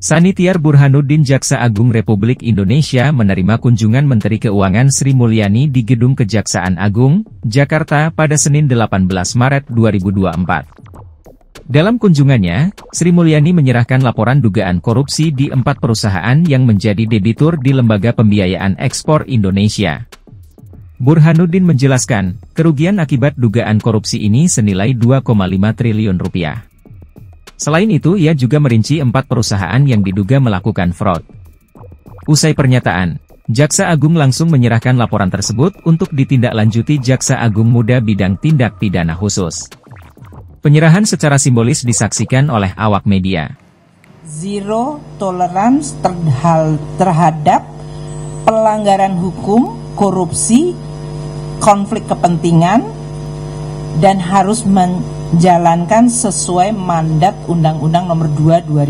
Sanitiar Burhanuddin Jaksa Agung Republik Indonesia menerima kunjungan Menteri Keuangan Sri Mulyani di Gedung Kejaksaan Agung, Jakarta pada Senin 18 Maret 2024. Dalam kunjungannya, Sri Mulyani menyerahkan laporan dugaan korupsi di empat perusahaan yang menjadi debitur di Lembaga Pembiayaan Ekspor Indonesia. Burhanuddin menjelaskan, kerugian akibat dugaan korupsi ini senilai 2,5 triliun rupiah. Selain itu ia juga merinci empat perusahaan yang diduga melakukan fraud. Usai pernyataan, Jaksa Agung langsung menyerahkan laporan tersebut untuk ditindaklanjuti Jaksa Agung Muda Bidang Tindak Pidana Khusus. Penyerahan secara simbolis disaksikan oleh awak media. Zero tolerance terhadap pelanggaran hukum, korupsi, konflik kepentingan, dan harus men jalankan sesuai mandat Undang-Undang Nomor 2 2000.